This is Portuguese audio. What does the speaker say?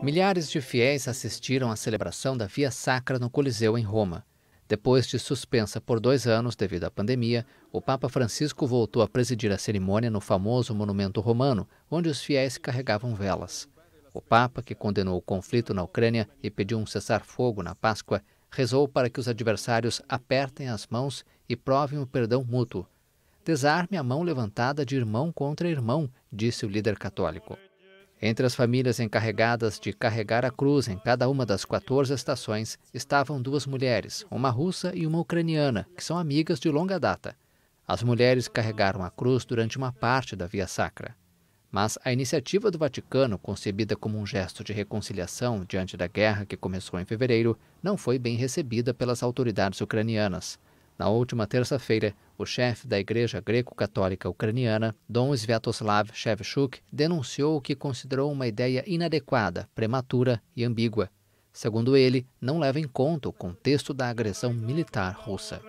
Milhares de fiéis assistiram à celebração da Via Sacra no Coliseu, em Roma. Depois de suspensa por dois anos devido à pandemia, o Papa Francisco voltou a presidir a cerimônia no famoso monumento romano, onde os fiéis carregavam velas. O Papa, que condenou o conflito na Ucrânia e pediu um cessar-fogo na Páscoa, rezou para que os adversários apertem as mãos e provem o perdão mútuo. Desarme a mão levantada de irmão contra irmão, disse o líder católico. Entre as famílias encarregadas de carregar a cruz em cada uma das 14 estações estavam duas mulheres, uma russa e uma ucraniana, que são amigas de longa data. As mulheres carregaram a cruz durante uma parte da Via Sacra. Mas a iniciativa do Vaticano, concebida como um gesto de reconciliação diante da guerra que começou em fevereiro, não foi bem recebida pelas autoridades ucranianas. Na última terça-feira, o chefe da Igreja Greco-Católica Ucraniana, Dom Sviatoslav Shevchuk, denunciou o que considerou uma ideia inadequada, prematura e ambígua. Segundo ele, não leva em conta o contexto da agressão militar russa.